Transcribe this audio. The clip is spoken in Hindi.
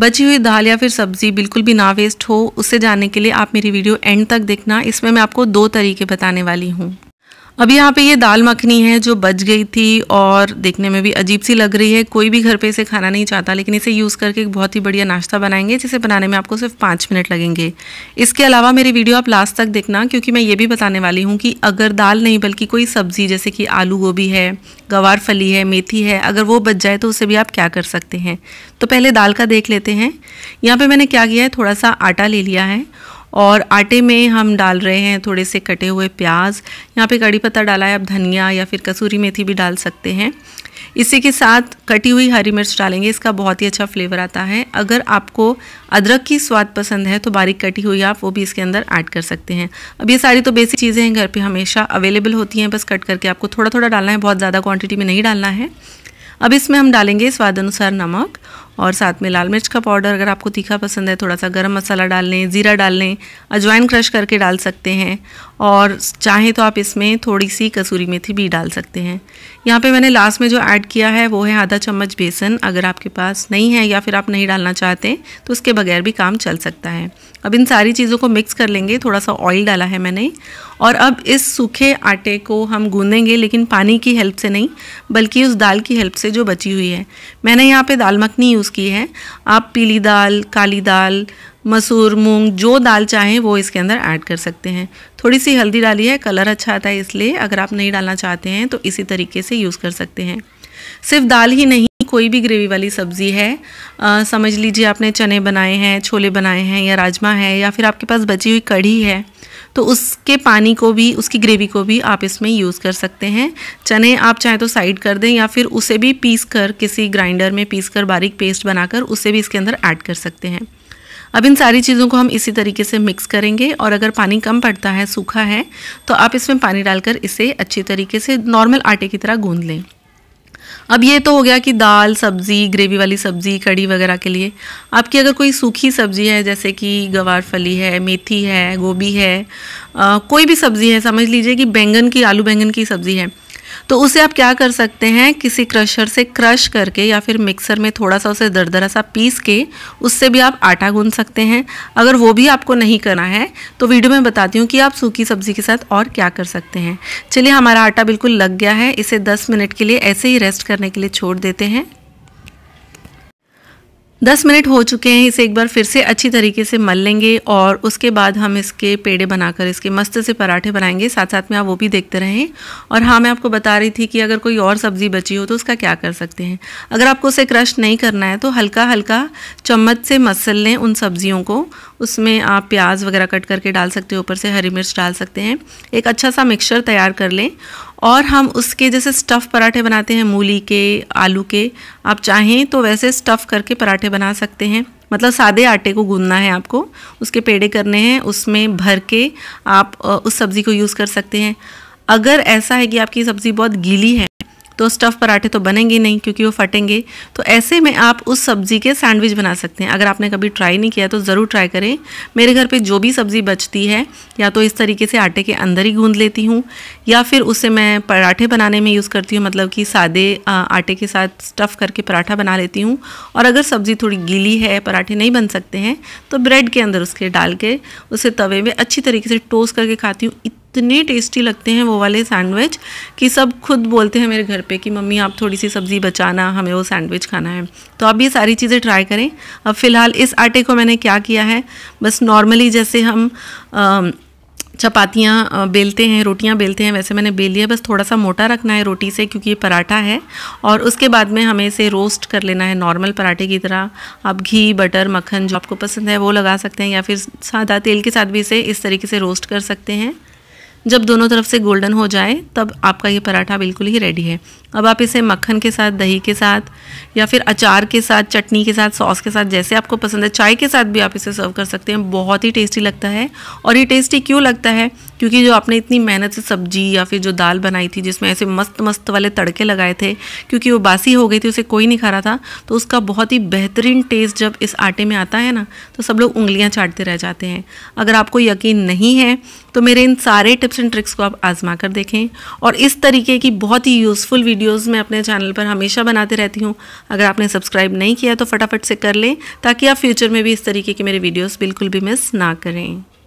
बची हुई दाल या फिर सब्ज़ी बिल्कुल भी ना वेस्ट हो उससे जानने के लिए आप मेरी वीडियो एंड तक देखना इसमें मैं आपको दो तरीके बताने वाली हूँ अब यहाँ पे ये दाल मखनी है जो बच गई थी और देखने में भी अजीब सी लग रही है कोई भी घर पे इसे खाना नहीं चाहता लेकिन इसे यूज़ करके एक बहुत ही बढ़िया नाश्ता बनाएंगे जिसे बनाने में आपको सिर्फ पाँच मिनट लगेंगे इसके अलावा मेरी वीडियो आप लास्ट तक देखना क्योंकि मैं ये भी बताने वाली हूँ कि अगर दाल नहीं बल्कि कोई सब्ज़ी जैसे कि आलू गोभी है गवार फली है मेथी है अगर वो बच जाए तो उसे भी आप क्या कर सकते हैं तो पहले दाल का देख लेते हैं यहाँ पर मैंने क्या किया है थोड़ा सा आटा ले लिया है और आटे में हम डाल रहे हैं थोड़े से कटे हुए प्याज यहाँ पे कड़ी पत्ता डाला है आप धनिया या फिर कसूरी मेथी भी डाल सकते हैं इसी के साथ कटी हुई हरी मिर्च डालेंगे इसका बहुत ही अच्छा फ्लेवर आता है अगर आपको अदरक की स्वाद पसंद है तो बारीक कटी हुई आप वो भी इसके अंदर ऐड कर सकते हैं अब ये सारी तो बेसिक चीज़ें हैं घर पे हमेशा अवेलेबल होती हैं बस कट करके आपको थोड़ा थोड़ा डालना है बहुत ज़्यादा क्वान्टिटी में नहीं डालना है अब इसमें हम डालेंगे स्वाद अनुसार नमक और साथ में लाल मिर्च का पाउडर अगर आपको तीखा पसंद है थोड़ा सा गरम मसाला डाल लें ज़ीरा डाल लें अजवाइन क्रश करके डाल सकते हैं और चाहें तो आप इसमें थोड़ी सी कसूरी मेथी भी डाल सकते हैं यहाँ पे मैंने लास्ट में जो ऐड किया है वो है आधा चम्मच बेसन अगर आपके पास नहीं है या फिर आप नहीं डालना चाहते तो उसके बगैर भी काम चल सकता है अब इन सारी चीज़ों को मिक्स कर लेंगे थोड़ा सा ऑयल डाला है मैंने और अब इस सूखे आटे को हम गूंदेंगे लेकिन पानी की हेल्प से नहीं बल्कि उस दाल की हेल्प से जो बची हुई है मैंने यहाँ पर दाल मखनी यूज़ यूज़ की है आप पीली दाल काली दाल मसूर मूंग जो दाल चाहें वो इसके अंदर ऐड कर सकते हैं थोड़ी सी हल्दी डाली है कलर अच्छा आता है इसलिए अगर आप नहीं डालना चाहते हैं तो इसी तरीके से यूज़ कर सकते हैं सिर्फ दाल ही नहीं कोई भी ग्रेवी वाली सब्ज़ी है आ, समझ लीजिए आपने चने बनाए हैं छोले बनाए हैं या राजमा है या फिर आपके पास बची हुई कढ़ी है तो उसके पानी को भी उसकी ग्रेवी को भी आप इसमें यूज़ कर सकते हैं चने आप चाहे तो साइड कर दें या फिर उसे भी पीस कर किसी ग्राइंडर में पीस कर बारीक पेस्ट बनाकर उसे भी इसके अंदर ऐड कर सकते हैं अब इन सारी चीज़ों को हम इसी तरीके से मिक्स करेंगे और अगर पानी कम पड़ता है सूखा है तो आप इसमें पानी डालकर इसे अच्छी तरीके से नॉर्मल आटे की तरह गूँध लें अब ये तो हो गया कि दाल सब्ज़ी ग्रेवी वाली सब्ज़ी कड़ी वगैरह के लिए आपकी अगर कोई सूखी सब्ज़ी है जैसे कि गवार फली है मेथी है गोभी है आ, कोई भी सब्ज़ी है समझ लीजिए कि बैंगन की आलू बैंगन की सब्ज़ी है तो उसे आप क्या कर सकते हैं किसी क्रशर से क्रश करके या फिर मिक्सर में थोड़ा सा उसे दरदरा सा पीस के उससे भी आप आटा गूंद सकते हैं अगर वो भी आपको नहीं करना है तो वीडियो में बताती हूँ कि आप सूखी सब्ज़ी के साथ और क्या कर सकते हैं चलिए हमारा आटा बिल्कुल लग गया है इसे दस मिनट के लिए ऐसे ही रेस्ट करने के लिए छोड़ देते हैं दस मिनट हो चुके हैं इसे एक बार फिर से अच्छी तरीके से मल लेंगे और उसके बाद हम इसके पेड़े बनाकर इसके मस्त से पराठे बनाएंगे साथ साथ में आप वो भी देखते रहें और हाँ मैं आपको बता रही थी कि अगर कोई और सब्ज़ी बची हो तो उसका क्या कर सकते हैं अगर आपको उसे क्रश नहीं करना है तो हल्का हल्का चम्मच से मसल लें उन सब्ज़ियों को उसमें आप प्याज वगैरह कट करके डाल सकते हो ऊपर से हरी मिर्च डाल सकते हैं एक अच्छा सा मिक्सचर तैयार कर लें और हम उसके जैसे स्टफ़ पराठे बनाते हैं मूली के आलू के आप चाहें तो वैसे स्टफ़ करके पराठे बना सकते हैं मतलब सादे आटे को गूंदना है आपको उसके पेड़े करने हैं उसमें भर के आप उस सब्ज़ी को यूज़ कर सकते हैं अगर ऐसा है कि आपकी सब्ज़ी बहुत गीली है तो स्टफ़ पराठे तो बनेंगे नहीं क्योंकि वो फटेंगे तो ऐसे में आप उस सब्ज़ी के सैंडविच बना सकते हैं अगर आपने कभी ट्राई नहीं किया तो ज़रूर ट्राई करें मेरे घर पे जो भी सब्ज़ी बचती है या तो इस तरीके से आटे के अंदर ही गूँध लेती हूँ या फिर उसे मैं पराठे बनाने में यूज़ करती हूँ मतलब कि सादे आटे के साथ स्टफ़ करके पराठा बना लेती हूँ और अगर सब्ज़ी थोड़ी गीली है पराठे नहीं बन सकते हैं तो ब्रेड के अंदर उसके डाल के उसे तवे में अच्छी तरीके से टोस्ट करके खाती हूँ इतने टेस्टी लगते हैं वो वाले सैंडविच कि सब खुद बोलते हैं मेरे घर पे कि मम्मी आप थोड़ी सी सब्ज़ी बचाना हमें वो सैंडविच खाना है तो आप ये सारी चीज़ें ट्राई करें अब फ़िलहाल इस आटे को मैंने क्या किया है बस नॉर्मली जैसे हम आ, चपातियाँ बेलते हैं रोटियाँ बेलते हैं वैसे मैंने बेल लिया बस थोड़ा सा मोटा रखना है रोटी से क्योंकि ये पराठा है और उसके बाद में हमें इसे रोस्ट कर लेना है नॉर्मल पराठे की तरह आप घी बटर मक्खन जो आपको पसंद है वो लगा सकते हैं या फिर सादा तेल के साथ भी इसे इस तरीके से रोस्ट कर सकते हैं जब दोनों तरफ से गोल्डन हो जाए तब आपका ये पराठा बिल्कुल ही रेडी है अब आप इसे मक्खन के साथ दही के साथ या फिर अचार के साथ चटनी के साथ सॉस के साथ जैसे आपको पसंद है चाय के साथ भी आप इसे सर्व कर सकते हैं बहुत ही टेस्टी लगता है और ये टेस्टी क्यों लगता है क्योंकि जो आपने इतनी मेहनत से सब्जी या फिर जो दाल बनाई थी जिसमें ऐसे मस्त मस्त वाले तड़के लगाए थे क्योंकि वो बासी हो गई थी उसे कोई नहीं खा रहा था तो उसका बहुत ही बेहतरीन टेस्ट जब इस आटे में आता है ना तो सब लोग उंगलियाँ चाटते रह जाते हैं अगर आपको यकीन नहीं है तो मेरे इन सारे टिप्स एंड ट्रिक्स को आप आजमा कर देखें और इस तरीके की बहुत ही यूज़फुल वीडियोस मैं अपने चैनल पर हमेशा बनाते रहती हूँ अगर आपने सब्सक्राइब नहीं किया तो फटाफट से कर लें ताकि आप फ्यूचर में भी इस तरीके की मेरे वीडियोस बिल्कुल भी मिस ना करें